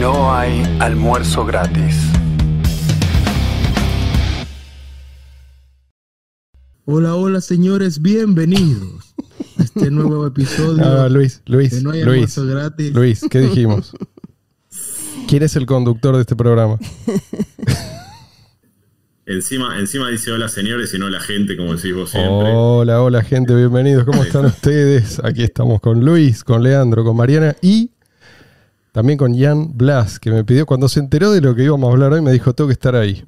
No hay almuerzo gratis. Hola, hola señores, bienvenidos a este nuevo episodio. Ah, Luis, Luis, de no hay Luis, almuerzo gratis. Luis, ¿qué dijimos? ¿Quién es el conductor de este programa? Encima, encima dice hola señores y no la gente, como decís vos siempre. Hola, hola gente, bienvenidos. ¿Cómo están ustedes? Aquí estamos con Luis, con Leandro, con Mariana y también con Jan Blas, que me pidió cuando se enteró de lo que íbamos a hablar hoy, me dijo, tengo que estar ahí.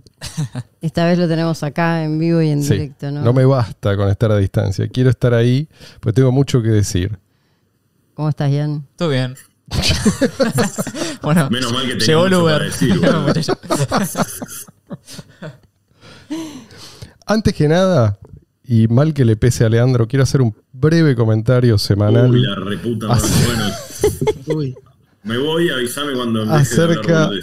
Esta vez lo tenemos acá en vivo y en directo, ¿no? No me basta con estar a distancia, quiero estar ahí, pues tengo mucho que decir. ¿Cómo estás, Jan? Todo bien. bueno, Menos mal que llegó el Uber. Antes que nada, y mal que le pese a Leandro, quiero hacer un breve comentario semanal. Uy, la reputa, bueno. Uy. Me voy, avisarme cuando acerca, de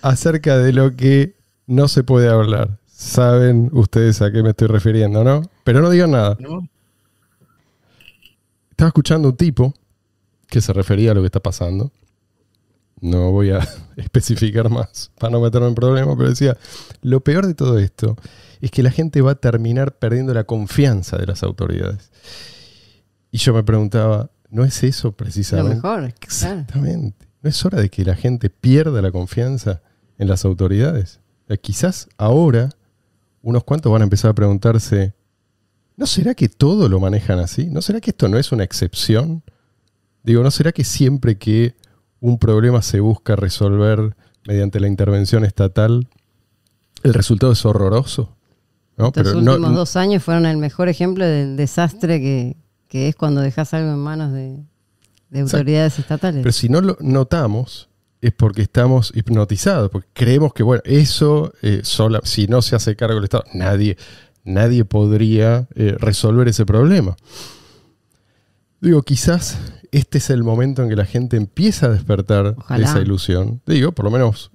acerca de lo que no se puede hablar. Saben ustedes a qué me estoy refiriendo, ¿no? Pero no digan nada. Estaba escuchando un tipo que se refería a lo que está pasando. No voy a especificar más para no meterme en problemas, pero decía, lo peor de todo esto es que la gente va a terminar perdiendo la confianza de las autoridades. Y yo me preguntaba, no es eso precisamente. Lo mejor. Exactamente. ¿No es hora de que la gente pierda la confianza en las autoridades? Eh, quizás ahora unos cuantos van a empezar a preguntarse, ¿no será que todo lo manejan así? ¿No será que esto no es una excepción? Digo, ¿no será que siempre que un problema se busca resolver mediante la intervención estatal, el resultado es horroroso? ¿no? Los últimos dos años fueron el mejor ejemplo del desastre que, que es cuando dejas algo en manos de, autoridades estatales. Pero si no lo notamos, es porque estamos hipnotizados, porque creemos que, bueno, eso, eh, sola, si no se hace cargo el Estado, nadie, nadie podría eh, resolver ese problema. Digo, quizás este es el momento en que la gente empieza a despertar esa ilusión. Digo, por lo menos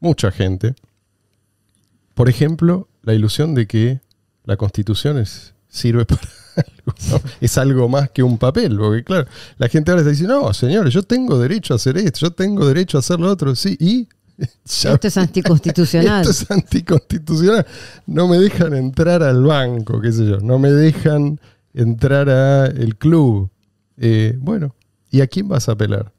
mucha gente. Por ejemplo, la ilusión de que la constitución sirve para es algo más que un papel, porque claro, la gente ahora está diciendo, no, señores, yo tengo derecho a hacer esto, yo tengo derecho a hacer lo otro, sí, y... esto es anticonstitucional. Esto es anticonstitucional. No me dejan entrar al banco, qué sé yo, no me dejan entrar al club. Eh, bueno, ¿y a quién vas a apelar?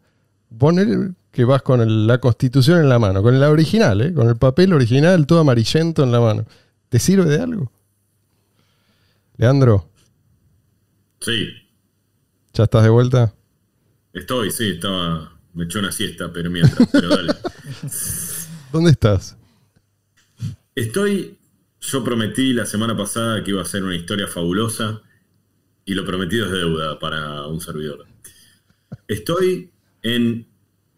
Poner que vas con la constitución en la mano, con la original, eh, con el papel original todo amarillento en la mano. ¿Te sirve de algo? Leandro, Sí. ¿Ya estás de vuelta? Estoy, sí, estaba. Me echó una siesta, pero mientras, ¿Dónde estás? Estoy. Yo prometí la semana pasada que iba a ser una historia fabulosa y lo prometido es deuda para un servidor. Estoy en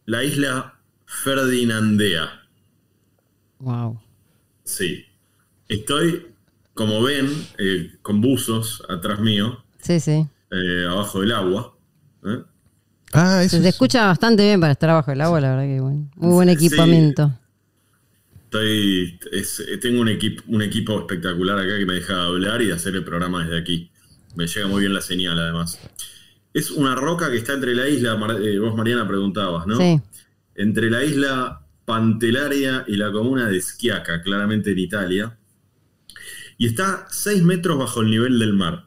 la isla Ferdinandea. Wow. Sí. Estoy, como ven, eh, con buzos atrás mío Sí, sí. Eh, abajo del agua. ¿eh? Ah, se, escucha bastante bien para estar abajo del agua, la verdad que bueno. Muy buen equipamiento. Eh, tengo un, equipo un equipo espectacular acá que me deja hablar y hacer el programa desde aquí. Me llega muy bien la señal, además. Es una roca que está entre la isla, vos Mariana preguntabas, ¿no? Sí. Entre la isla Pantelaria y la comuna de Schiaca claramente en Italia. Y está 6 metros bajo el nivel del mar.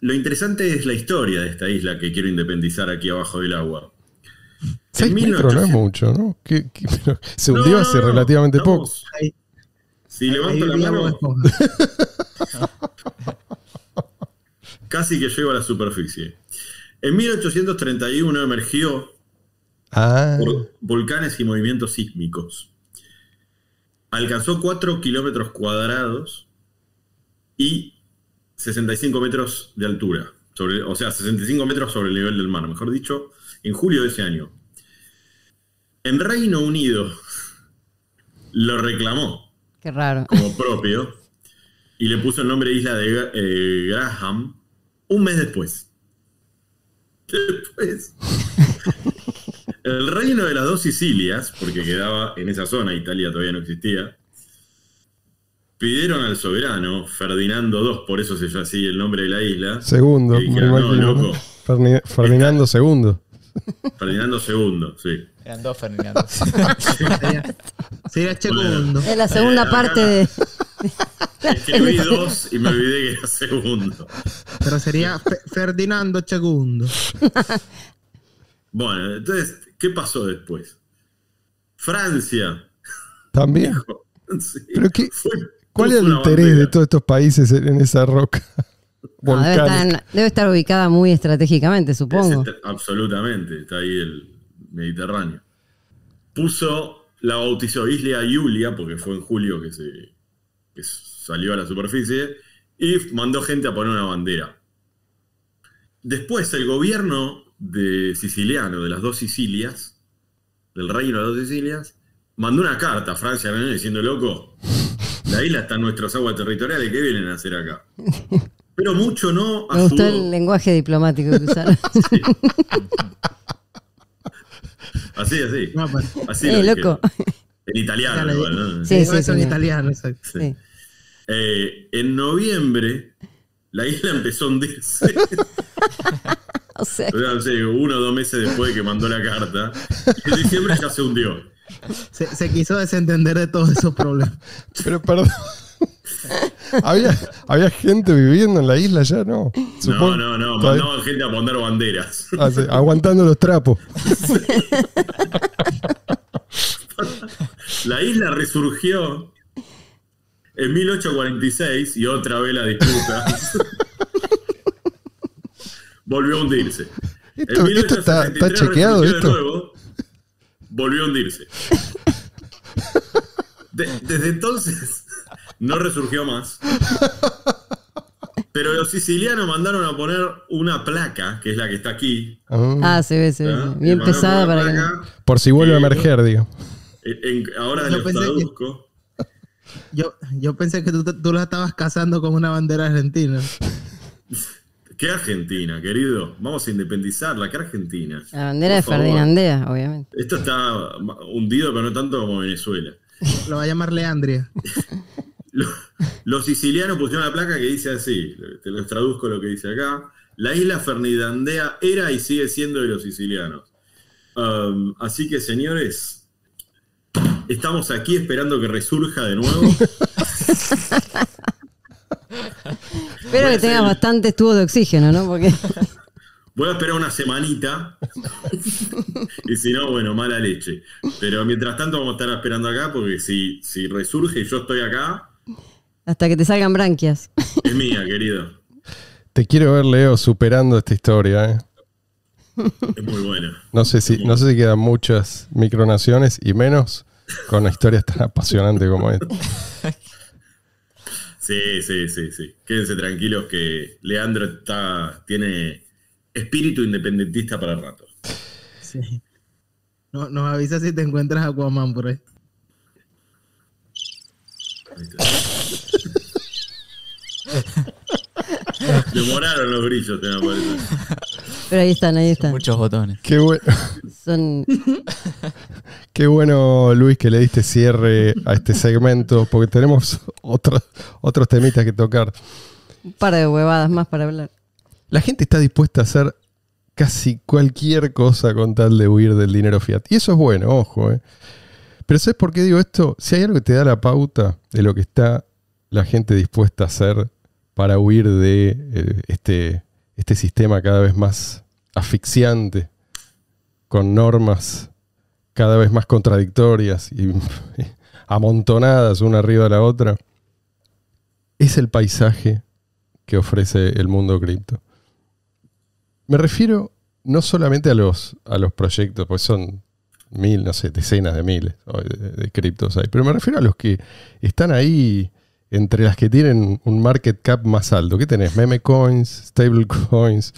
Lo interesante es la historia de esta isla que quiero independizar aquí abajo del agua. metros mucho, ¿no? se hundió hace relativamente poco. si levanto casi que llego a la superficie. En 1831 emergió ah. por volcanes y movimientos sísmicos. Alcanzó 4 kilómetros cuadrados y 65 metros de altura, o sea, 65 metros sobre el nivel del mar, mejor dicho, en julio de ese año. En Reino Unido lo reclamó. Como propio. y le puso el nombre de Isla de eh, Graham un mes después. Después. el reino de las dos Sicilias, porque quedaba en esa zona, Italia todavía no existía, pidieron al soberano, Ferdinando II, por eso se llama así el nombre de la isla. Segundo, loco, Ferdinando II. Ferdinando II, sí. Eran dos Ferdinandos. Sería segundo. Es la segunda eh, parte de. Escribí dos y me olvidé que era segundo. Pero sería Ferdinando Segundo. Bueno, entonces, ¿qué pasó después? Francia. También. ¿Pero qué? Fue ¿Cuál es el interés de todos estos países en esa roca? debe, estar ubicada muy estratégicamente, supongo. Este, absolutamente, está ahí el Mediterráneo. Puso, la bautizó Isla Julia, porque fue en julio que, se, salió a la superficie, y mandó gente a poner una bandera. Después el gobierno de siciliano, de las dos Sicilias, del reino de las dos Sicilias, mandó una carta a Francia diciendo, loco, la isla está en nuestras aguas territoriales, ¿qué vienen a hacer acá? Pero mucho no. Me gustó el lenguaje diplomático que usaron. Así, así. Pues, eh, loco. En italiano, igual, ¿no? Sí, sí, sí en italiano, exacto. Eh, en noviembre, la isla empezó a hundirse. o sea, o sea, uno o dos meses después de que mandó la carta. En diciembre ya se hundió. Se, quiso desentender de todos esos problemas. Pero perdón. había, gente viviendo en la isla ya, ¿no? no, no, no. gente a poner banderas. Ah, aguantando los trapos. la isla resurgió en 1846 y otra vez la disputa. volvió a hundirse. Esto, está, chequeado. Esto volvió a hundirse. desde entonces no resurgió más. Pero los sicilianos mandaron a poner una placa, que es la que está aquí. Ah, se ve, se ve. Bien pesada para que... Por si vuelve a emerger, digo. ahora yo traduzco. yo, yo pensé que tú, tú la estabas cazando con una bandera argentina. ¿Qué Argentina, querido? Vamos a independizarla, ¿qué Argentina? La bandera de Ferdinandea, obviamente. Esto está hundido, pero no tanto como Venezuela. Lo va a llamar Leandria. los, sicilianos pusieron la placa que dice así, te los traduzco lo que dice acá. La isla Ferdinandea era y sigue siendo de los sicilianos. Um, así que, señores, estamos aquí esperando que resurja de nuevo. Espero que tengas bastantes tubos de oxígeno, ¿no? Porque... Voy a esperar una semanita. y si no, bueno, mala leche. Pero mientras tanto vamos a estar esperando acá porque si, si resurge y yo estoy acá. Hasta que te salgan branquias. Es mía, querido. Te quiero ver, Leo, superando esta historia. ¿eh? Es muy buena. No sé, si, no sé si quedan muchas micronaciones y menos con historias tan apasionantes como esta. Sí, sí, sí, sí. Quédense tranquilos que Leandro está, tiene espíritu independentista para el rato. Sí. No, nos avisa si te encuentras a Aquaman por ahí. Demoraron los brillos, te me parece. Pero ahí están, ahí están. muchos botones. Qué bueno. Qué bueno, Luis, que le diste cierre a este segmento, porque tenemos otros otros temitas que tocar. Un par de huevadas más para hablar. La gente está dispuesta a hacer casi cualquier cosa con tal de huir del dinero fiat. Y eso es bueno, ojo. Eh. Pero ¿sabes por qué digo esto? Si hay algo que te da la pauta de lo que está la gente dispuesta a hacer para huir de eh, este este sistema cada vez más asfixiante, con normas cada vez más contradictorias y amontonadas una arriba de la otra, es el paisaje que ofrece el mundo cripto. Me refiero no solamente a los, a los proyectos, pues son mil, no sé, decenas de miles de, criptos ahí, pero me refiero a los que están ahí entre las que tienen un market cap más alto. ¿Qué tenés? Meme coins, stable coins,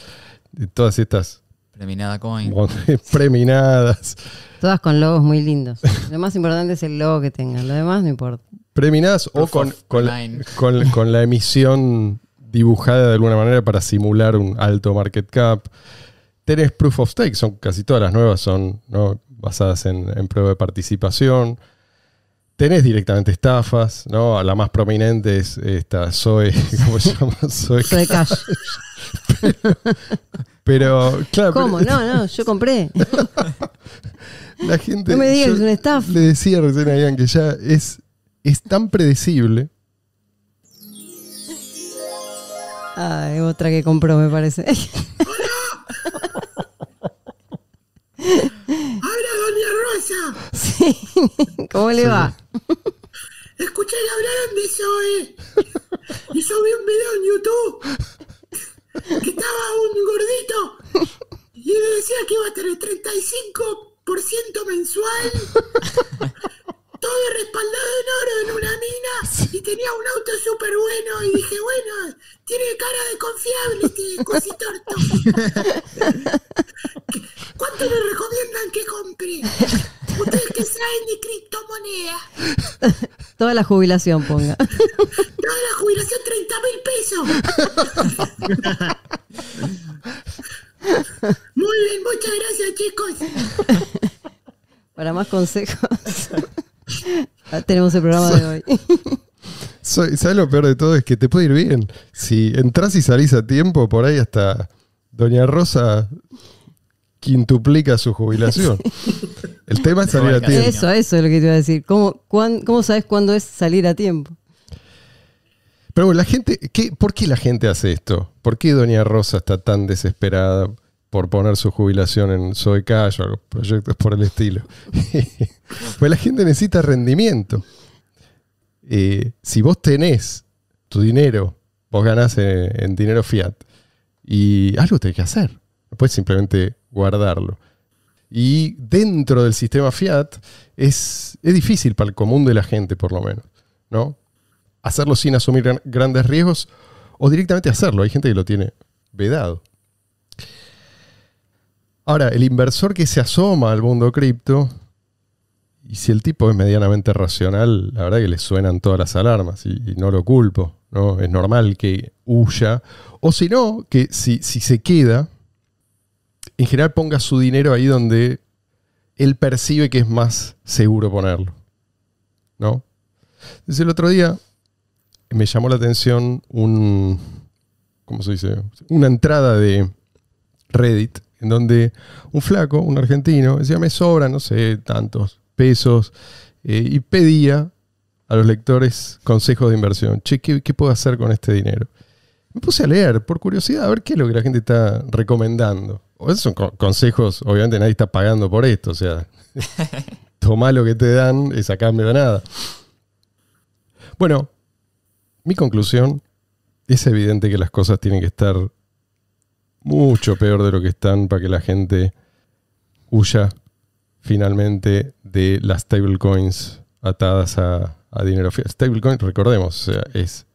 todas estas. Preminada coins. Preminadas. Todas con logos muy lindos. Lo más importante es el logo que tengan, lo demás no importa. Preminadas o con, con, la emisión dibujada de alguna manera para simular un alto market cap. Tenés proof of stake, son casi todas las nuevas son basadas en, en prueba de participación tenés directamente estafas, ¿no? La más prominente es esta Zoe, ¿cómo se llama? Zoe, Cash. Pero, claro. ¿Cómo? no, no, yo compré. La gente. No me digas, es una estafa. Le decía recién a que ya es, es tan predecible. Ay, otra que compró, me parece. ¡Habla Doña Rosa! Sí, ¿cómo le va? Escuché que hablaron de Zoe y subí un video en YouTube que estaba un gordito y me decía que iba a tener 35% mensual todo respaldado en oro en una mina y tenía un auto súper bueno y dije, bueno, tiene cara de confiable este cosito ¿Cuánto le recomiendan que compre? Ustedes que saben de criptomoneda. Toda la jubilación, ponga. Toda la jubilación, 30.000 mil pesos. Muy bien, muchas gracias, chicos. Para más consejos. Tenemos el programa de hoy. Soy, ¿Sabes lo peor de todo? Es que te puede ir bien. Si entras y salís a tiempo, por ahí hasta Doña Rosa quintuplica su jubilación. El tema es salir a tiempo. Eso, eso es lo que te iba a decir. ¿Cómo, sabes cuándo es salir a tiempo? Pero bueno, la gente, ¿por qué la gente hace esto? ¿Por qué Doña Rosa está tan desesperada? por poner su jubilación en Soy Cash o proyectos por el estilo. pues la gente necesita rendimiento. Eh, si vos tenés tu dinero, vos ganás eh, en, dinero fiat y algo tenés que hacer. No puedes simplemente guardarlo. Y dentro del sistema fiat es, difícil para el común de la gente, por lo menos. ¿no? Hacerlo sin asumir grandes riesgos o directamente hacerlo. Hay gente que lo tiene vedado. Ahora, el inversor que se asoma al mundo cripto, y si el tipo es medianamente racional, la verdad que le suenan todas las alarmas y, no lo culpo, ¿no? Es normal que huya, o si no, que si, se queda, en general ponga su dinero ahí donde él percibe que es más seguro ponerlo, ¿no? Desde el otro día me llamó la atención un, ¿cómo se dice? Una entrada de Reddit en donde un flaco, un argentino, decía, me Sobra, no sé, tantos pesos, eh, y pedía a los lectores consejos de inversión. Che, ¿qué, puedo hacer con este dinero? Me puse a leer, por curiosidad, a ver qué es lo que la gente está recomendando. O esos son consejos, obviamente nadie está pagando por esto, o sea, toma lo que te dan y sacame de nada. Bueno, mi conclusión es evidente que las cosas tienen que estar mucho peor de lo que están para que la gente huya finalmente de las stablecoins atadas a, dinero fiat. Stablecoin, recordemos, es,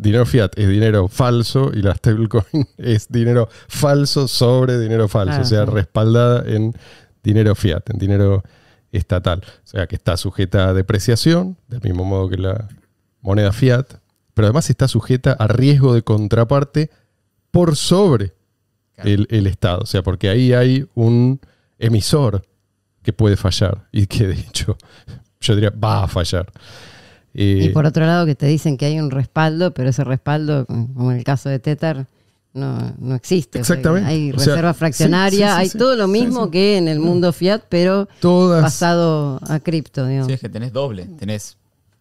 dinero fiat es dinero falso y la stablecoin es dinero falso sobre dinero falso, o sea, respaldada en dinero fiat, en dinero estatal. O sea, que está sujeta a depreciación, del mismo modo que la moneda fiat, pero además está sujeta a riesgo de contraparte por sobre el, Estado. O sea, porque ahí hay un emisor que puede fallar y que de hecho yo diría va a fallar. y eh, por otro lado que te dicen que hay un respaldo, pero ese respaldo, como en el caso de Tether, no, existe. Exactamente. hay reserva fraccionaria, hay todo lo mismo que en el mundo fiat, pero pasado a cripto. Sí, es que tenés doble. Tenés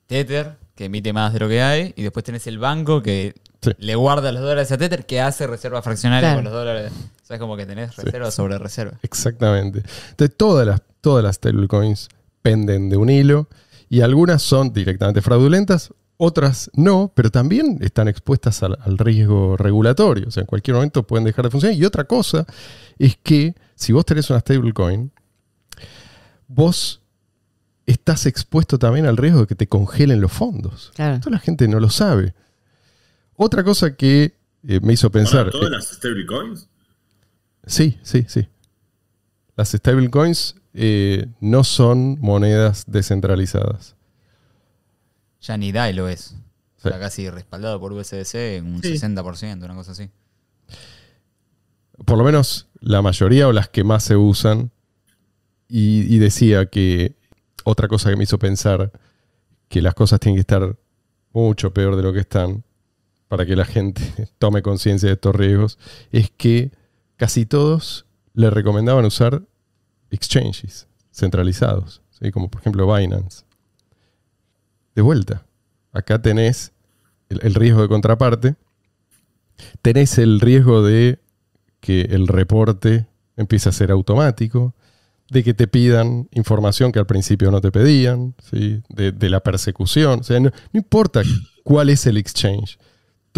Tether, que emite más de lo que hay, y después tenés el banco que le guarda los dólares a Tether que hace reserva fraccionaria con los dólares. O sea, como que tenés reserva sobre reserva. Exactamente. Entonces, todas las, todas las stablecoins penden de un hilo y algunas son directamente fraudulentas, otras no, pero también están expuestas al, riesgo regulatorio. O sea, en cualquier momento pueden dejar de funcionar. Y otra cosa es que si vos tenés una stablecoin, vos estás expuesto también al riesgo de que te congelen los fondos. Claro. Esto la gente no lo sabe. Otra cosa que eh, me hizo pensar. ¿Todas las stablecoins? Sí, sí, sí. Las stablecoins eh, no son monedas descentralizadas. Ya ni DAI lo es. Está casi respaldado por USDC en un 60%, una cosa así. Por lo menos la mayoría o las que más se usan. y decía que otra cosa que me hizo pensar que las cosas tienen que estar mucho peor de lo que están para que la gente tome conciencia de estos riesgos, es que casi todos le recomendaban usar exchanges centralizados, como por ejemplo Binance. De vuelta, acá tenés el, riesgo de contraparte, tenés el riesgo de que el reporte empiece a ser automático, de que te pidan información que al principio no te pedían, ¿sí? de, la persecución. no, importa cuál es el exchange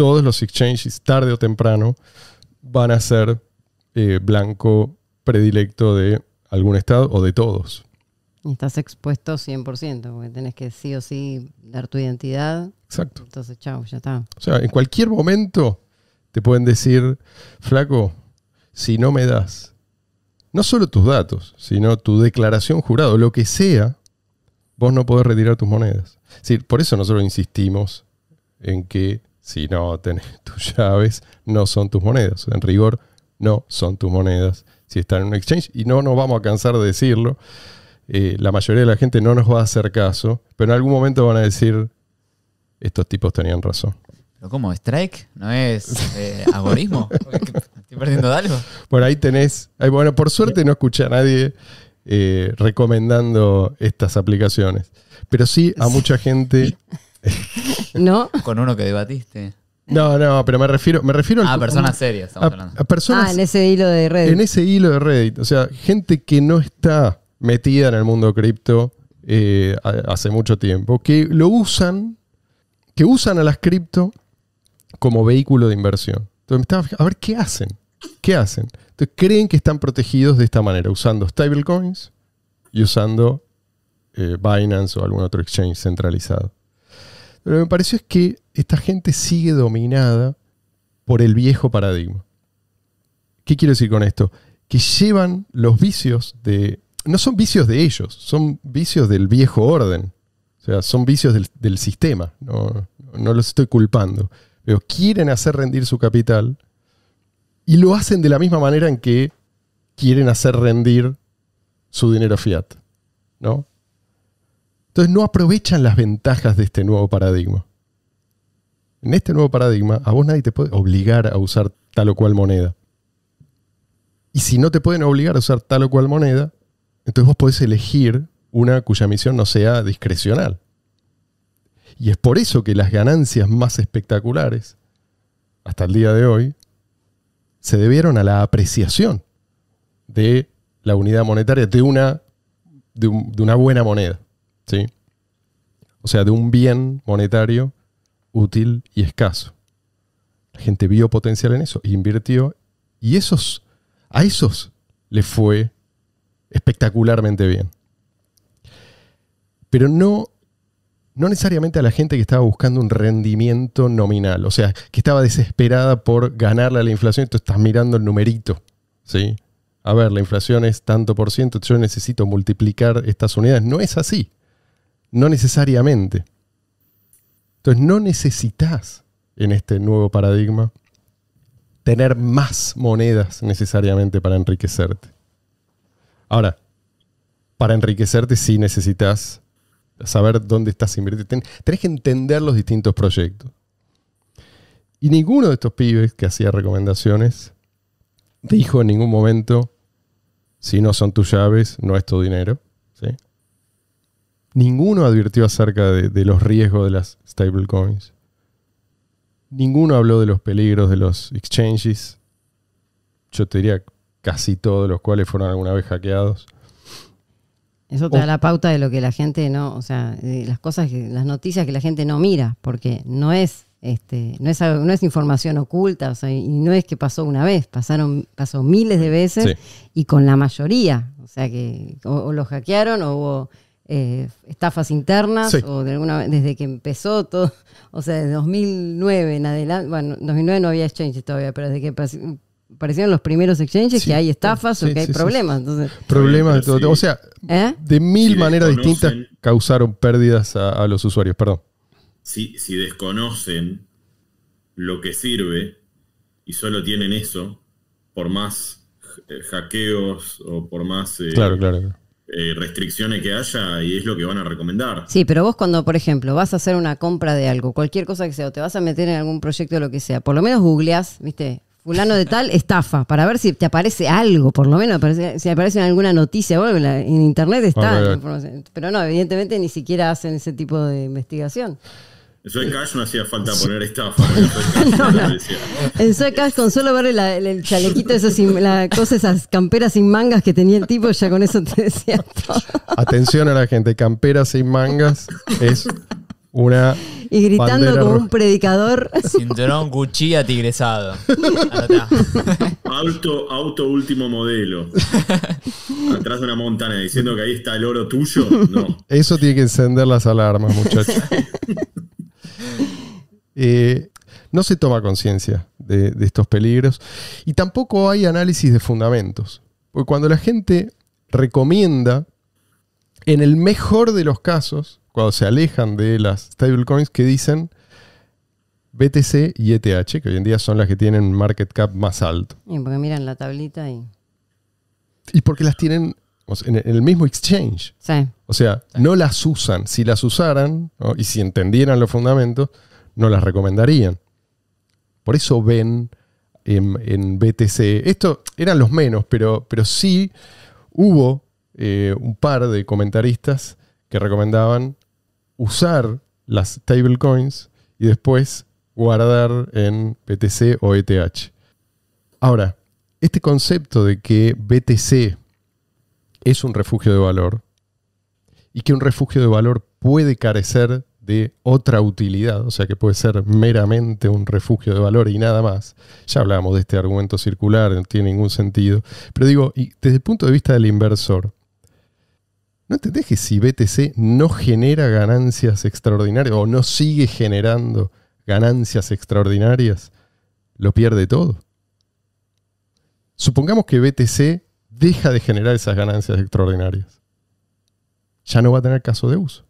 todos los exchanges, tarde o temprano, van a ser eh, blanco predilecto de algún estado o de todos. Estás expuesto 100%, porque tenés que sí o sí dar tu identidad. Exacto. Entonces, chao, ya está. O sea, en cualquier momento te pueden decir, flaco, si no me das no solo tus datos, sino tu declaración jurado, lo que sea, vos no podés retirar tus monedas. por eso nosotros insistimos en que si no tenés tus llaves, no son tus monedas. En rigor, no son tus monedas si están en un exchange. Y no nos vamos a cansar de decirlo. Eh, la mayoría de la gente no nos va a hacer caso, pero en algún momento van a decir, estos tipos tenían razón. cómo? ¿Strike? ¿No es eh, algoritmo? ¿Estoy perdiendo algo? Bueno, ahí tenés. bueno, por suerte no escuché a nadie eh, recomendando estas aplicaciones, pero sí a mucha gente ¿No? Con uno que debatiste. No, no, pero me refiero, me refiero ah, a personas serias. Ah, personas, en ese hilo de Reddit. En ese hilo de Reddit. O sea, gente que no está metida en el mundo cripto eh, hace mucho tiempo, que lo usan, que usan a las cripto como vehículo de inversión. Entonces, a ver qué hacen. ¿Qué hacen? Entonces, creen que están protegidos de esta manera, usando stablecoins y usando eh, Binance o algún otro exchange centralizado. Pero lo que me pareció es que esta gente sigue dominada por el viejo paradigma. ¿Qué quiero decir con esto? Que llevan los vicios de... No son vicios de ellos, son vicios del viejo orden. O sea, son vicios del, sistema. No, no los estoy culpando. Pero quieren hacer rendir su capital y lo hacen de la misma manera en que quieren hacer rendir su dinero fiat. ¿no? Entonces no aprovechan las ventajas de este nuevo paradigma. En este nuevo paradigma, a vos nadie te puede obligar a usar tal o cual moneda. Y si no te pueden obligar a usar tal o cual moneda, entonces vos podés elegir una cuya misión no sea discrecional. Y es por eso que las ganancias más espectaculares, hasta el día de hoy, se debieron a la apreciación de la unidad monetaria de una, de una buena moneda. ¿sí? O sea, de un bien monetario útil y escaso. La gente vio potencial en eso, invirtió y esos, a esos le fue espectacularmente bien. Pero no, no necesariamente a la gente que estaba buscando un rendimiento nominal, o sea, que estaba desesperada por ganarle a la inflación, tú estás mirando el numerito, ¿sí? A ver, la inflación es tanto por ciento, yo necesito multiplicar estas unidades. No es así. No necesariamente. Entonces no necesitas en este nuevo paradigma tener más monedas necesariamente para enriquecerte. Ahora, para enriquecerte sí necesitas saber dónde estás invirtiendo. Tenés que entender los distintos proyectos. Y ninguno de estos pibes que hacía recomendaciones dijo en ningún momento, si no son tus llaves, no es tu dinero. Ninguno advirtió acerca de, los riesgos de las stablecoins. Ninguno habló de los peligros de los exchanges. Yo te diría casi todos los cuales fueron alguna vez hackeados. Eso te da la pauta de lo que la gente no, o sea, las cosas, las noticias que la gente no mira, porque no es, este, no es, no es información oculta, o sea, y no es que pasó una vez, pasaron, pasó miles de veces y con la mayoría, o sea que o, los lo hackearon o hubo eh, estafas internas o de alguna desde que empezó todo, o sea, desde 2009 en adelante, bueno, 2009 no había exchanges todavía, pero desde que aparecieron los primeros exchanges que hay estafas o que hay problemas. problemas O sea, ¿Eh? de mil maneras distintas causaron pérdidas a, los usuarios, perdón. Si, si desconocen lo que sirve y solo tienen eso, por más eh, hackeos o por más... claro, claro eh, restricciones que haya y es lo que van a recomendar. Sí, pero vos cuando, por ejemplo, vas a hacer una compra de algo, cualquier cosa que sea, o te vas a meter en algún proyecto o lo que sea, por lo menos googleás, ¿viste? Fulano de tal estafa, para ver si te aparece algo, por lo menos, si aparece en alguna noticia, en, internet está. Pero no, evidentemente ni siquiera hacen ese tipo de investigación. En Soy Cash no hacía falta poner estafa. En no, En Cash, con solo ver el chalequito, la cosa, esas camperas sin mangas que tenía el tipo, ya con eso te decía todo. Atención a la gente, camperas sin mangas es una. Y gritando como un predicador. Cinturón cuchilla tigresado auto, auto último modelo. Atrás de una montaña diciendo que ahí está el oro tuyo. No. Eso tiene que encender las alarmas, muchachos. Eh, no se toma conciencia de, estos peligros y tampoco hay análisis de fundamentos. Porque cuando la gente recomienda, en el mejor de los casos, cuando se alejan de las stablecoins que dicen BTC y ETH, que hoy en día son las que tienen market cap más alto. Y porque miran la tablita y... Y porque las tienen en el mismo exchange. Sí. O sea, no las usan. Si las usaran y si entendieran los fundamentos, no las recomendarían. Por eso ven en, BTC, esto eran los menos, pero, pero sí hubo eh, un par de comentaristas que recomendaban usar las stablecoins y después guardar en BTC o ETH. Ahora, este concepto de que BTC es un refugio de valor y que un refugio de valor puede carecer de otra utilidad, o sea que puede ser meramente un refugio de valor y nada más. Ya hablábamos de este argumento circular, no tiene ningún sentido. Pero digo, desde el punto de vista del inversor, ¿no te dejes si BTC no genera ganancias extraordinarias o no sigue generando ganancias extraordinarias, lo pierde todo? Supongamos que BTC deja de generar esas ganancias extraordinarias ya no va a tener caso de uso.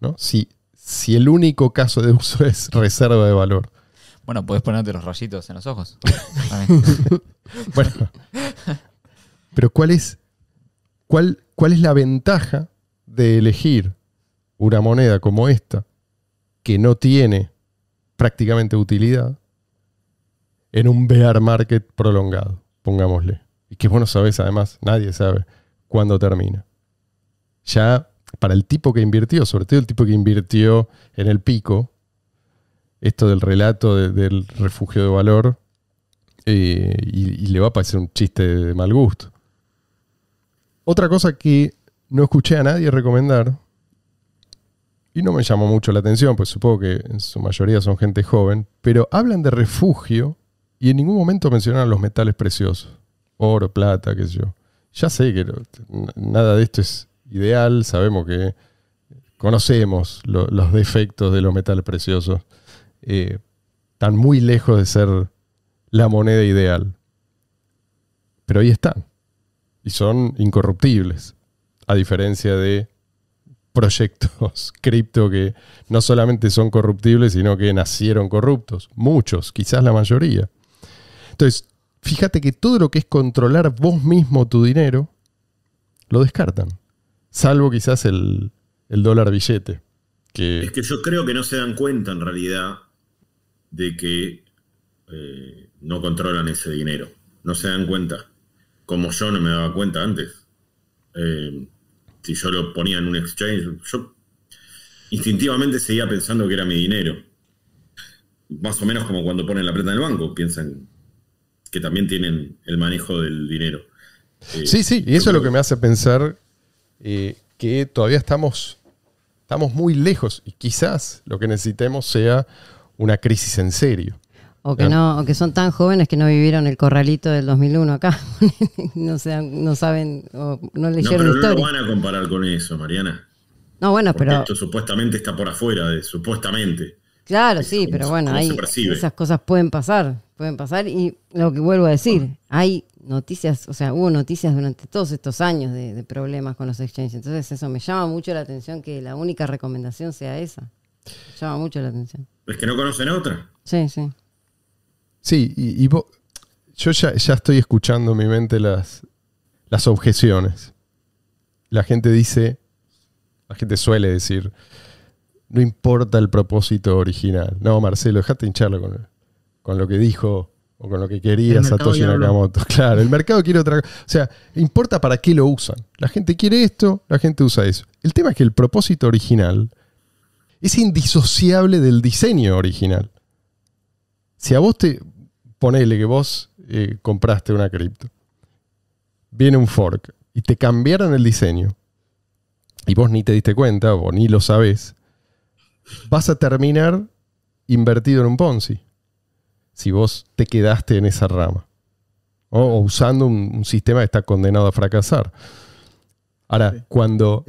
¿no? Si, si el único caso de uso es reserva de valor. Bueno, puedes ponerte los rayitos en los ojos. Pero ¿cuál es, cuál, ¿cuál es la ventaja de elegir una moneda como esta, que no tiene prácticamente utilidad, en un bear market prolongado, pongámosle? Y que vos no sabés, además, nadie sabe cuándo termina ya para el tipo que invirtió, sobre todo el tipo que invirtió en el pico, esto del relato del refugio de valor, eh, y, le va a parecer un chiste de mal gusto. Otra cosa que no escuché a nadie recomendar, y no me llamó mucho la atención, pues supongo que en su mayoría son gente joven, pero hablan de refugio y en ningún momento mencionan los metales preciosos, oro, plata, qué sé yo. Ya sé que nada de esto es ideal, sabemos que conocemos los defectos de los metales preciosos, eh, están muy lejos de ser la moneda ideal. Pero ahí están. Y son incorruptibles, a diferencia de proyectos cripto que no solamente son corruptibles, sino que nacieron corruptos. Muchos, quizás la mayoría. Entonces, fíjate que todo lo que es controlar vos mismo tu dinero, lo descartan salvo quizás el, dólar billete. Que... Es que yo creo que no se dan cuenta en realidad de que eh, no controlan ese dinero. No se dan cuenta. Como yo no me daba cuenta antes. Eh, si yo lo ponía en un exchange, yo instintivamente seguía pensando que era mi dinero. Más o menos como cuando ponen la plata en el banco, piensan que también tienen el manejo del dinero. sí, sí, y eso es lo que me hace pensar eh, que todavía estamos, estamos muy lejos y quizás lo que necesitemos sea una crisis en serio. O que, ah. no, que son tan jóvenes que no vivieron el corralito del 2001 acá. no, sean, no saben, o no leyeron no, historia. No lo van a comparar con eso, Mariana. No, bueno, pero. Esto supuestamente está por afuera, de, supuestamente. Claro, sí, pero bueno, ahí esas cosas pueden pasar. Pueden pasar. Y lo que vuelvo a decir, hay noticias, o sea, hubo noticias durante todos estos años de, problemas con los exchanges. Entonces eso me llama mucho la atención que la única recomendación sea esa. llama mucho la atención. Es que no conocen otra. Sí, sí. Sí, y, yo ya, estoy escuchando en mi mente las, las objeciones. La gente dice, la gente suele decir, no importa el propósito original. No, Marcelo, dejate hincharlo con, con lo que dijo o con lo que quería Satoshi Nakamoto. Claro, el mercado quiere otra cosa. O sea, importa para qué lo usan. La gente quiere esto, la gente usa eso. El tema es que el propósito original es indisociable del diseño original. Si a vos te ponele que vos eh, compraste una cripto, viene un fork y te cambiaron el diseño y vos ni te diste cuenta o ni lo sabés, vas a terminar invertido en un Ponzi si vos te quedaste en esa rama o, usando un, sistema que está condenado a fracasar. Ahora, cuando,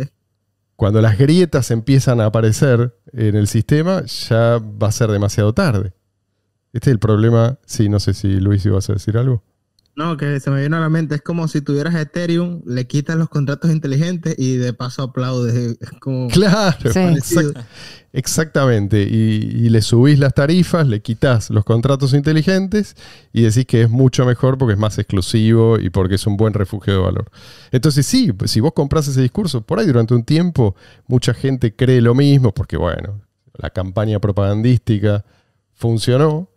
cuando las grietas empiezan a aparecer en el sistema, ya va a ser demasiado tarde. Este es el problema. Sí, no sé si Luis ibas a decir algo. No, que se me vino a la mente, es como si tuvieras Ethereum, le quitas los contratos inteligentes y de paso aplaudes. claro, exactamente. Y, y, le subís las tarifas, le quitas los contratos inteligentes y decís que es mucho mejor porque es más exclusivo y porque es un buen refugio de valor. Entonces sí, si vos compras ese discurso, por ahí durante un tiempo mucha gente cree lo mismo porque bueno, la campaña propagandística funcionó,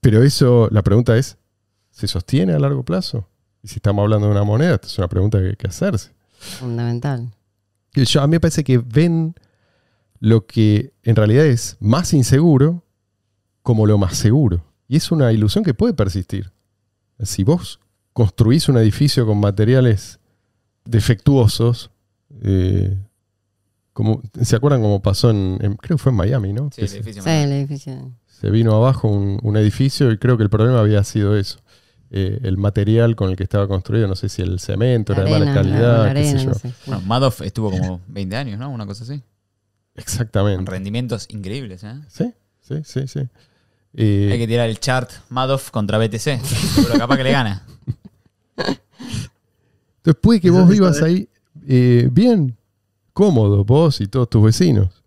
pero eso, la pregunta es, se sostiene a largo plazo? Y si estamos hablando de una moneda, es una pregunta que hay que hacerse. Fundamental. a mí me parece que ven lo que en realidad es más inseguro como lo más seguro. Y es una ilusión que puede persistir. Si vos construís un edificio con materiales defectuosos, eh, ¿se acuerdan cómo pasó en, creo que fue en Miami, ¿no? Sí, el edificio. Se, edificio. se vino abajo un edificio y creo que el problema había sido eso. Eh, el material con el que estaba construido, no sé si el cemento era de mala calidad, sé Bueno, Madoff estuvo como 20 años, ¿no? Una cosa así. Exactamente. rendimientos increíbles, ¿eh? Sí, sí, sí, sí. Hay eh, que tirar el chart Madoff contra BTC, pero capaz que le gana. Entonces puede que vos vivas ahí eh, bien, cómodo, vos y todos tus vecinos,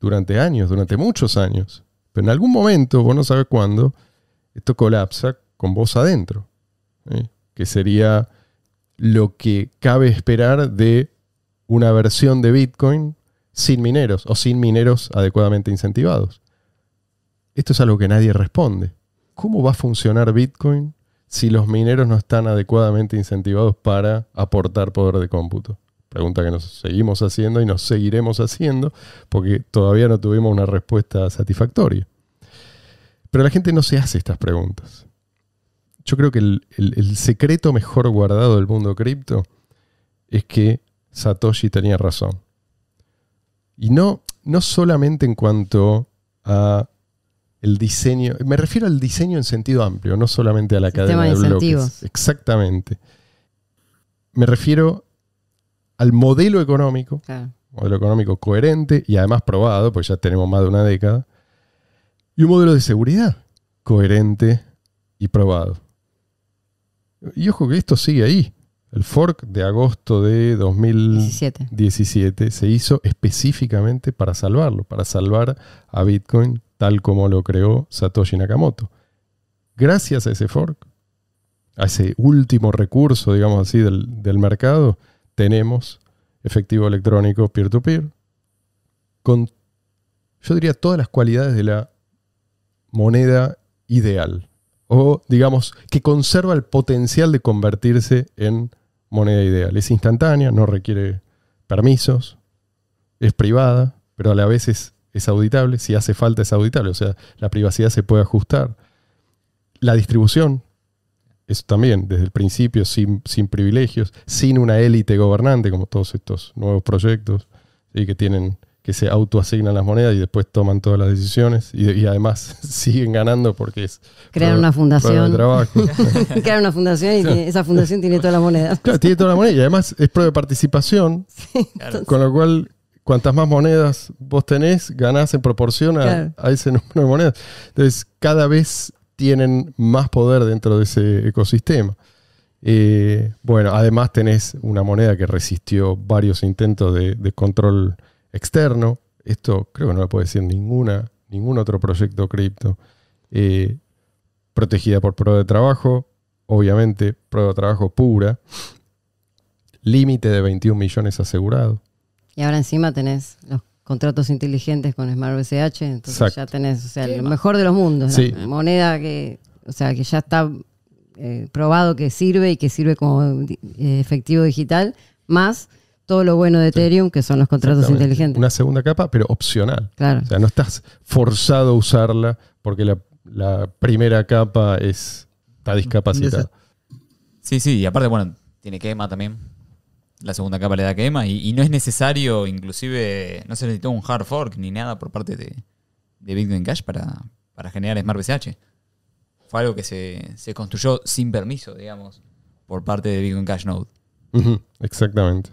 durante años, durante muchos años. Pero en algún momento, vos no sabes cuándo, esto colapsa con vos adentro, ¿eh? que sería lo que cabe esperar de una versión de Bitcoin sin mineros o sin mineros adecuadamente incentivados. Esto es algo que nadie responde. ¿Cómo va a funcionar Bitcoin si los mineros no están adecuadamente incentivados para aportar poder de cómputo? Pregunta que nos seguimos haciendo y nos seguiremos haciendo porque todavía no tuvimos una respuesta satisfactoria. Pero la gente no se hace estas preguntas yo creo que el, secreto mejor guardado del mundo cripto es que Satoshi tenía razón. Y no, no solamente en cuanto a el diseño, me refiero al diseño en sentido amplio, no solamente a la cadena de, bloques. Exactamente. Me refiero al modelo económico, modelo económico coherente y además probado, porque ya tenemos más de una década, y un modelo de seguridad coherente y probado. Y ojo que esto sigue ahí. El fork de agosto de 2017 se hizo específicamente para salvarlo, para salvar a Bitcoin tal como lo creó Satoshi Nakamoto. Gracias a ese fork, a ese último recurso, digamos así, del, mercado, tenemos efectivo electrónico peer to -peer, con, yo diría, todas las cualidades de la moneda ideal o digamos que conserva el potencial de convertirse en moneda ideal. Es instantánea, no requiere permisos, es privada, pero a la vez es, auditable, si hace falta es auditable, o sea, la privacidad se puede ajustar. La distribución, eso también, desde el principio, sin, sin privilegios, sin una élite gobernante, como todos estos nuevos proyectos que tienen que se autoasignan las monedas y después toman todas las decisiones y, además siguen ganando porque es crear una fundación trabajo. crear una fundación y esa fundación tiene todas las monedas tiene todas las monedas y además es prueba de participación con lo cual cuantas más monedas vos tenés ganás en proporción a, ese número de monedas entonces cada vez tienen más poder dentro de ese ecosistema eh, bueno además tenés una moneda que resistió varios intentos de control externo. Esto creo que no lo puede decir ninguna, ningún otro proyecto cripto. Eh, protegida por prueba de trabajo, obviamente, prueba de trabajo pura. Límite de 21 millones asegurado. Y ahora encima tenés los contratos inteligentes con Smart BCH, entonces ya tenés, o sea, lo mejor de los mundos, moneda que, o sea, que ya está eh, probado que sirve y que sirve como eh, efectivo digital, más todo lo bueno de Ethereum, que son los contratos inteligentes. Una segunda capa, pero opcional. Claro. O sea, no estás forzado a usarla porque la, primera capa es, está discapacitada. Sí, sí, y aparte, bueno, tiene quema también. La segunda capa le da quema y, no es necesario, inclusive, no se necesitó un hard fork ni nada por parte de, de Bitcoin Cash para, generar Smart BCH. Fue algo que se, construyó sin permiso, digamos, por parte de Bitcoin Cash Node. exactamente.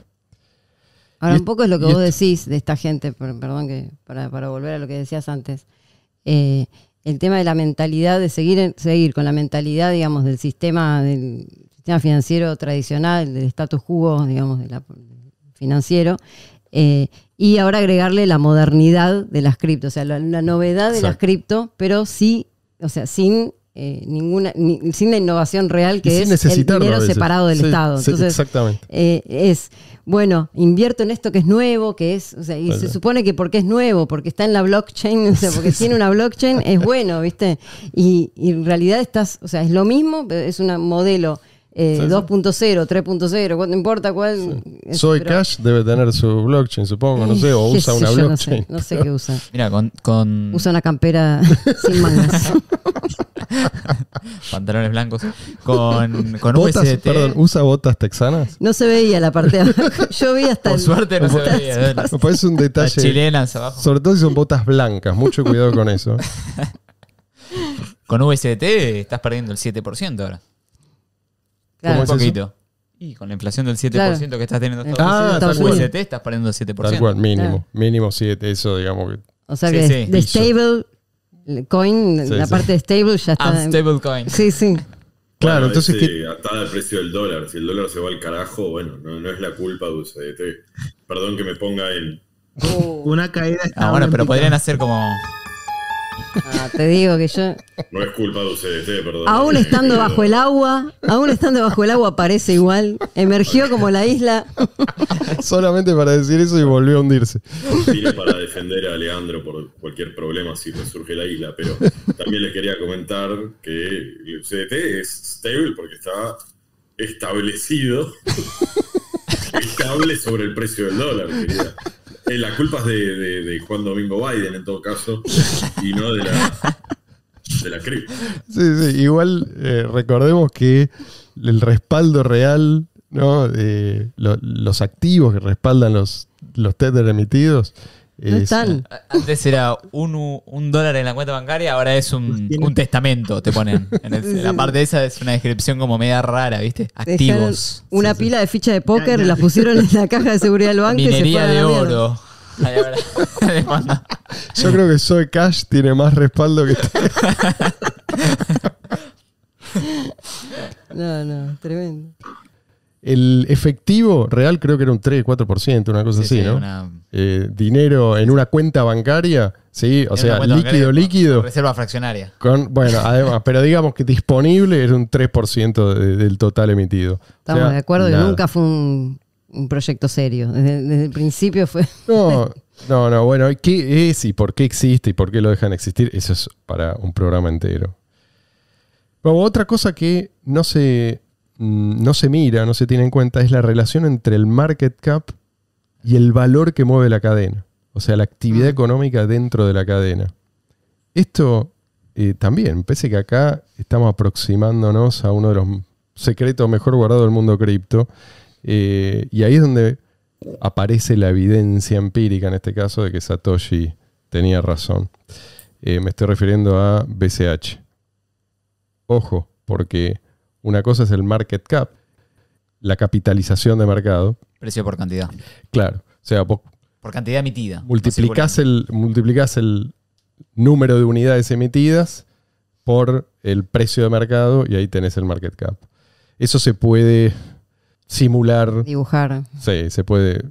Ahora, un poco es lo que vos decís de esta gente, perdón, que para, volver a lo que decías antes. Eh, el tema de la mentalidad, de seguir, seguir con la mentalidad, digamos, del sistema, financiero tradicional, del status quo, digamos, de financiero, eh, y ahora agregarle la modernidad de las cripto, o sea, la, novedad de las cripto, pero sí, o sea, sin eh, ninguna, sin la innovación real que es el dinero separado del Estado. Entonces, exactamente. Eh, es, bueno, invierto en esto que es nuevo, que es, o sea, y se supone que porque es nuevo, porque está en la blockchain, o sea, porque tiene una blockchain, es bueno, ¿viste? Y, en realidad estás, o sea, es lo mismo, es un modelo. Eh, 2.0, 3.0, no importa cuál. Soy Cash debe tener su blockchain, supongo, no sé, o usa una blockchain. No sé, qué usa. Mira, con, con, Usa una campera sin mangas. pantalones blancos, con, con botas, Perdón, ¿usa botas texanas? No se veía la parte de abajo. Yo vi hasta... Por suerte no se veía. Las, un detalle. Las chilenas abajo. Sobre todo si son botas blancas, mucho cuidado con eso. con VST estás perdiendo el 7% ahora. Claro. un poquito. Y con la inflación del 7% que estás teniendo Estados eh, ah, estás perdiendo el 7%. cual, mínimo. Mínimo 7, eso digamos O sea que sí. de stable coin, la parte de stable ya está. Stable coin. Sí, sí. Claro, entonces. Sí, Atada al precio del dólar. Si el dólar se va al carajo, bueno, no, es la culpa de UCDT. Perdón que me ponga en. Una caída. Ah, bueno, pero podrían hacer como. Ah, te digo que yo. No es culpa de ustedes, eh, perdón. Aún estando bajo el agua, aún estando bajo el agua parece igual. Emergió como la isla. Solamente para decir eso y volvió a hundirse. para defender a Alejandro por cualquier problema si resurge la isla, pero también les quería comentar que el CDT es stable porque está establecido. estable sobre el precio del dólar, querida. Las eh, la culpa de, de, Juan Domingo Biden, en todo caso, y no de la, de la cripto. Sí, sí, igual eh, recordemos que el respaldo real, ¿no? Eh, los activos que respaldan los, los tether emitidos antes era un, dólar en la cuenta bancaria, ahora es un, testamento, te ponen. la parte de esa es una descripción como media rara, ¿viste? Activos. una pila de fichas de póker, la pusieron en la caja de seguridad del banco. Minería de oro. Yo creo que Soy Cash tiene más respaldo que No, no, tremendo. El efectivo real creo que era un 3, 4%, una cosa así, ¿no? Eh, dinero en una cuenta bancaria, sí, o sea, líquido, líquido. reserva fraccionaria. bueno, además, pero digamos que disponible era un 3% del total emitido. Estamos de acuerdo que nunca fue un, proyecto serio. Desde, el principio fue. No, no, no, bueno, ¿qué es y por qué existe y por qué lo dejan existir? Eso es para un programa entero. Pero otra cosa que no se Mm, no se mira, no se tiene en cuenta, es la relación entre el market cap y el valor que mueve la cadena, o sea, la actividad mm. económica dentro de la cadena. Esto eh, también, pese que acá estamos aproximándonos a uno de los secretos mejor guardados del mundo cripto, eh, y ahí es donde aparece la evidencia empírica, en este caso, de que Satoshi tenía razón. Eh, me estoy refiriendo a BCH. Ojo, porque una cosa es el market cap, la capitalización de mercado. Precio por cantidad. Claro. O sea, por cantidad emitida. Multiplicás el, el número de unidades emitidas por el precio de mercado y ahí tenés el market cap. Eso se puede simular. Dibujar. Sí, se puede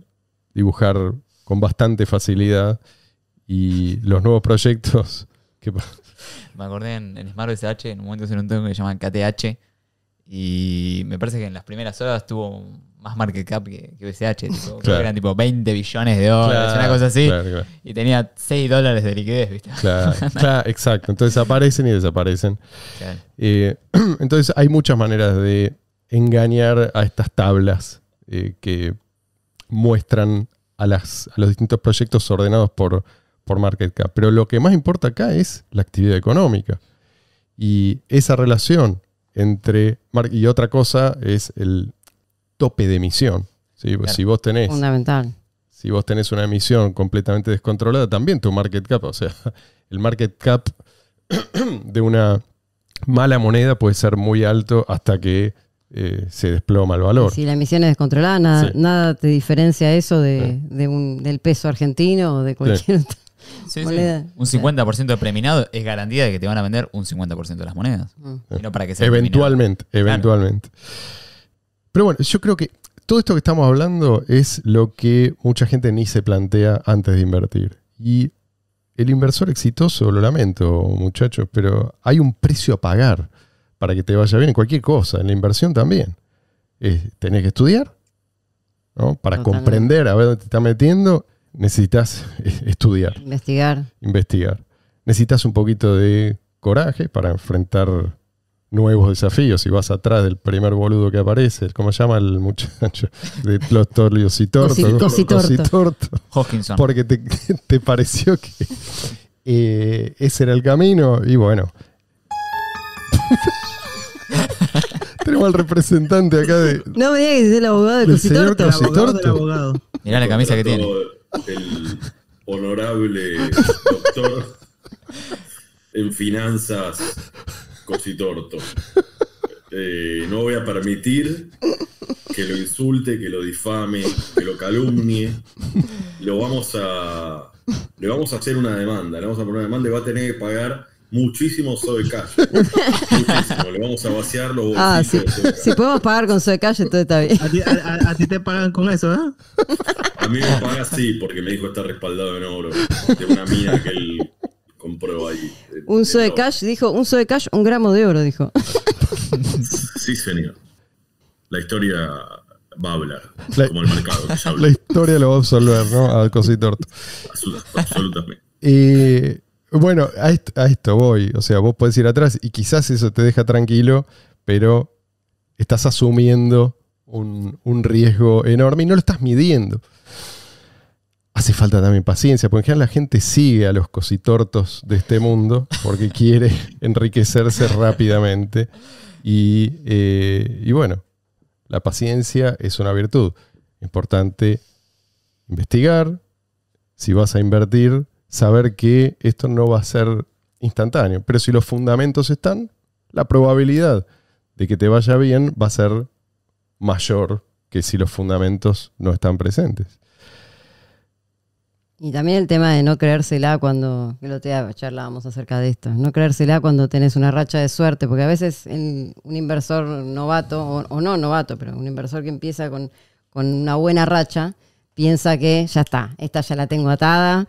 dibujar con bastante facilidad y los nuevos proyectos Me acordé en, Smart SH, en un momento se un que se llama KTH, y me parece que en las primeras horas tuvo más market cap que, BCH. Tipo, eran tipo 20 billones de dólares, una cosa así. y tenía 6 dólares de liquidez, ¿viste? Claro, exacto. Entonces aparecen y desaparecen. Eh, entonces hay muchas maneras de engañar a estas tablas eh, que muestran a, las, los distintos proyectos ordenados por, por market cap. Pero lo que más importa acá es la actividad económica. Y esa relación entre... Y otra cosa es el tope de emisión. Pues si vos tenés... Si vos tenés una emisión completamente descontrolada, también tu market cap, o sea, el market cap de una mala moneda puede ser muy alto hasta que eh, se desploma el valor. Si la emisión es descontrolada, nada, nada te diferencia eso de, eh. del peso argentino o de cualquier Sí, Un 50% de preminado es garantía de que te van a vender un 50% de las monedas. Ah. para que eventualmente, eventualmente. Pero bueno, yo creo que todo esto que estamos hablando es lo que mucha gente ni se plantea antes de invertir. Y el inversor exitoso, lo lamento muchachos, pero hay un precio a pagar para que te vaya bien en cualquier cosa, en la inversión también. Es, tenés que estudiar, ¿no? Para comprender a ver dónde te estás metiendo necesitas eh, estudiar. Investigar. Investigar. Necesitas un poquito de coraje para enfrentar nuevos desafíos. y vas atrás del primer boludo que aparece, ¿cómo se llama el muchacho? De los torlios y torto. Hoskinson. Porque te, pareció que eh, ese era el camino y bueno. Tenemos al representante acá de. No me que es el abogado de Cositorto. El abogado, Mirá la camisa que tiene el honorable doctor en finanzas Cositorto. Eh, no voy a permitir que lo insulte, que lo difame, que lo calumnie. Lo vamos a, le vamos a hacer una demanda, le vamos a poner una demanda y va a tener que pagar Muchísimo de Cash. Muchísimo. Le vamos a vaciar Ah, sí. Si podemos pagar con de Cash, entonces está bien. ¿A ti, te pagan con eso, ¿verdad? ¿eh? A mí me paga sí, porque me dijo está respaldado en oro. De una mina que él compró ahí. Un de Cash, dijo, un Soy Cash, un gramo de oro, dijo. Sí, señor. La historia va a hablar. como el mercado La historia lo va a absolver, ¿no? Al cosito Absolutamente. Y bueno, a esto, voy. O sea, vos podés ir atrás y quizás eso te deja tranquilo, pero estás asumiendo un, riesgo enorme y no lo estás midiendo. Hace falta también paciencia, porque en general la gente sigue a los cositortos de este mundo porque quiere enriquecerse rápidamente. Y, eh, y, bueno, la paciencia es una virtud. Importante investigar. Si vas a invertir, saber que esto no va a ser instantáneo. Pero si los fundamentos están, la probabilidad de que te vaya bien va a ser mayor que si los fundamentos no están presentes. Y también el tema de no creérsela cuando, lo te charlábamos acerca de esto, no creérsela cuando tenés una racha de suerte, porque a veces un inversor novato, o, no novato, pero un inversor que empieza con, con, una buena racha, piensa que ya está, esta ya la tengo atada,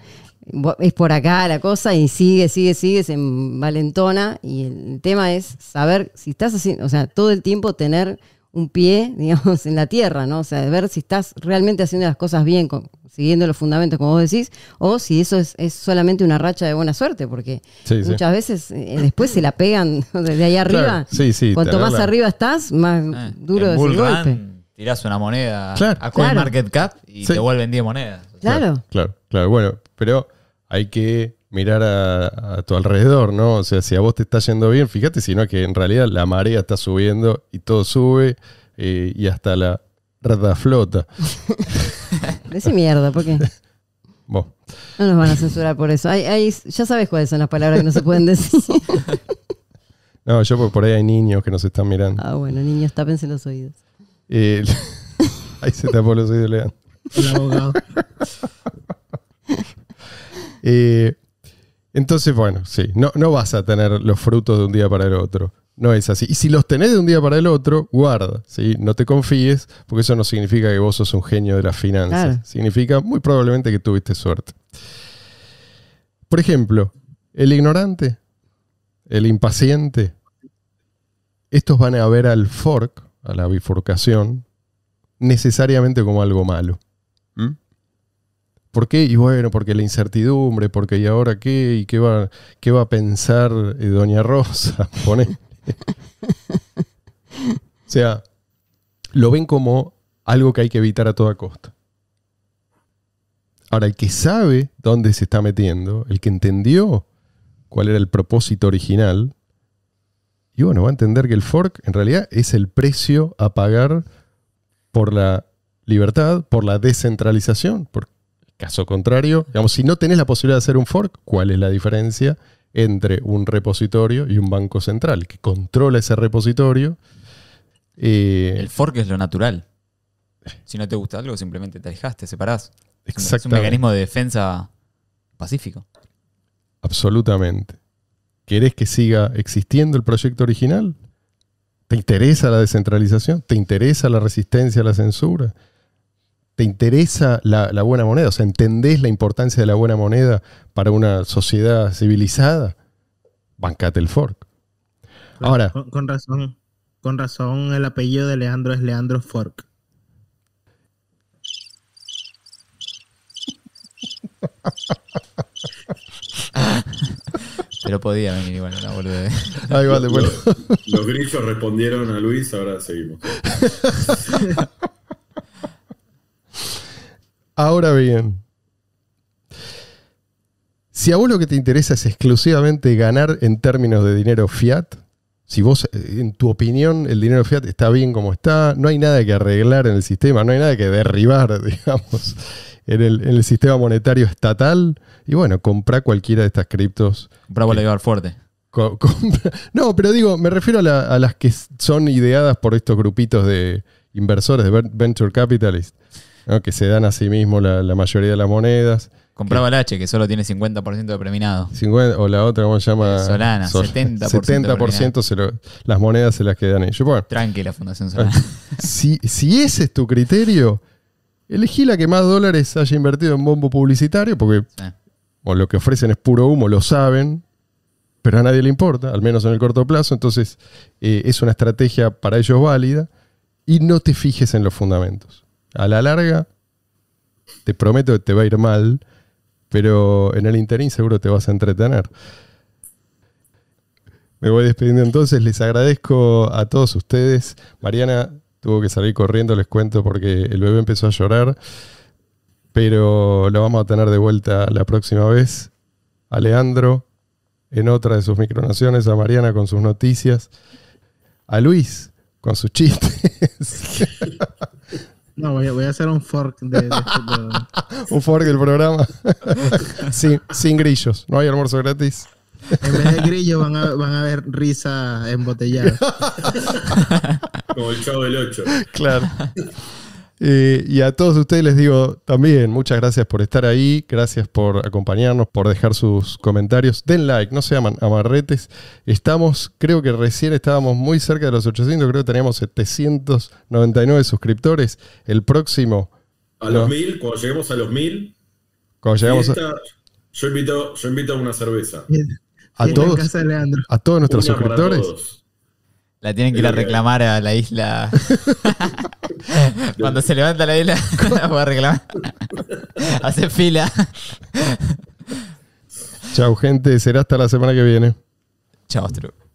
es por acá la cosa y sigue, sigue, sigue, en valentona. Y el tema es saber si estás haciendo, o sea, todo el tiempo tener un pie, digamos, en la tierra, ¿no? O sea, ver si estás realmente haciendo las cosas bien, siguiendo los fundamentos, como vos decís, o si eso es, solamente una racha de buena suerte, porque muchas veces eh, eh, después se la pegan desde ahí arriba. Sí, Cuanto más arriba estás, más eh, duro es el golpe. tirás una moneda a a CoinMarketCap cap y te vuelven 10 monedas. Claro. Claro, claro. Bueno, pero hay que mirar a, tu alrededor, ¿no? O sea, si a vos te está yendo bien, fíjate, sino que en realidad la marea está subiendo y todo sube eh, y hasta la rata flota. Decí mierda, ¿por qué? No nos van a censurar por eso. ya sabes cuáles son las palabras que no se pueden decir. no, yo por, ahí hay niños que nos están mirando. Ah, bueno, niños, tápense los oídos. Eh, ahí se tapó los oídos, Leandro. Un abogado entonces, bueno, sí, no, no vas a tener los frutos de un día para el otro. No es así. Y si los tenés de un día para el otro, guarda, ¿sí? No te confíes, porque eso no significa que vos sos un genio de las finanzas. Significa muy probablemente que tuviste suerte. Por ejemplo, el ignorante, el impaciente, estos van a ver al fork, a la bifurcación, necesariamente como algo malo. ¿Por qué? Y bueno, porque la incertidumbre, porque ¿y ahora qué? ¿Y qué va, qué va a pensar eh, Doña Rosa? o sea, lo ven como algo que hay que evitar a toda costa. Ahora, el que sabe dónde se está metiendo, el que entendió cuál era el propósito original, y bueno, va a entender que el fork en realidad es el precio a pagar por la libertad, por la descentralización, por Caso contrario, digamos, si no tenés la posibilidad de hacer un fork, ¿cuál es la diferencia entre un repositorio y un banco central que controla ese repositorio? Eh, el fork es lo natural. Si no te gusta algo, simplemente te alejas, te separás. Es un mecanismo de defensa pacífico. Absolutamente. ¿Querés que siga existiendo el proyecto original? ¿Te interesa la descentralización? ¿Te interesa la resistencia a la censura? ¿Te interesa la, buena moneda? O sea, ¿entendés la importancia de la buena moneda para una sociedad civilizada? Bancate el fork. Ahora. Con, razón. Con razón, el apellido de Leandro es Leandro Fork. Pero podía venir igual, no, boludo. Ah, igual, de Los, los respondieron a Luis, ahora seguimos. Ahora bien, si a vos lo que te interesa es exclusivamente ganar en términos de dinero fiat, si vos, eh, en tu opinión, el dinero fiat está bien como está, no hay nada que arreglar en el sistema, no hay nada que derribar, digamos, en el, sistema monetario estatal, y bueno, comprá cualquiera de estas criptos. Comprá llevar fuerte. no, pero digo, me refiero a, las que son ideadas por estos grupitos de inversores, de venture capitalists que se dan a sí mismo la, mayoría de las monedas. Compraba el H, que solo tiene 50% de premiado. o la otra, ¿cómo se llama? Solana, 70%. 70% las monedas se las quedan ellos. Bueno, Tranqui la Fundación Solana. Si, ese es tu criterio, elegí la que más dólares haya invertido en bombo publicitario, porque lo que ofrecen es puro humo, lo saben, pero a nadie le importa, al menos en el corto plazo. Entonces, eh, es una estrategia para ellos válida y no te fijes en los fundamentos. A la larga, te prometo que te va a ir mal, pero en el interín seguro te vas a entretener. Me voy despidiendo entonces, les agradezco a todos ustedes. Mariana tuvo que salir corriendo, les cuento, porque el bebé empezó a llorar, pero lo vamos a tener de vuelta la próxima vez. A Leandro en otra de sus micronaciones, a Mariana con sus noticias, a Luis con sus chistes. No, voy a, hacer un fork de, este un fork del programa. sin, sin grillos. No hay almuerzo gratis. En vez de grillos van a, van a ver risa embotellada. Como el chavo del 8. Claro y a todos ustedes les digo también muchas gracias por estar ahí, gracias por acompañarnos, por dejar sus comentarios. Den like, no se llaman amarretes. Estamos, creo que recién estábamos muy cerca de los 800, creo que teníamos 799 suscriptores. El próximo. A los 1000, cuando lleguemos a los mil Cuando llegamos yo, invito, yo invito a una cerveza. A todos, a todos nuestros suscriptores. La tienen que ir a eh, reclamar a la isla. Cuando se levanta la isla, a reclamar. Hace fila. Chau, gente. Será hasta la semana que viene. Chao, Astro.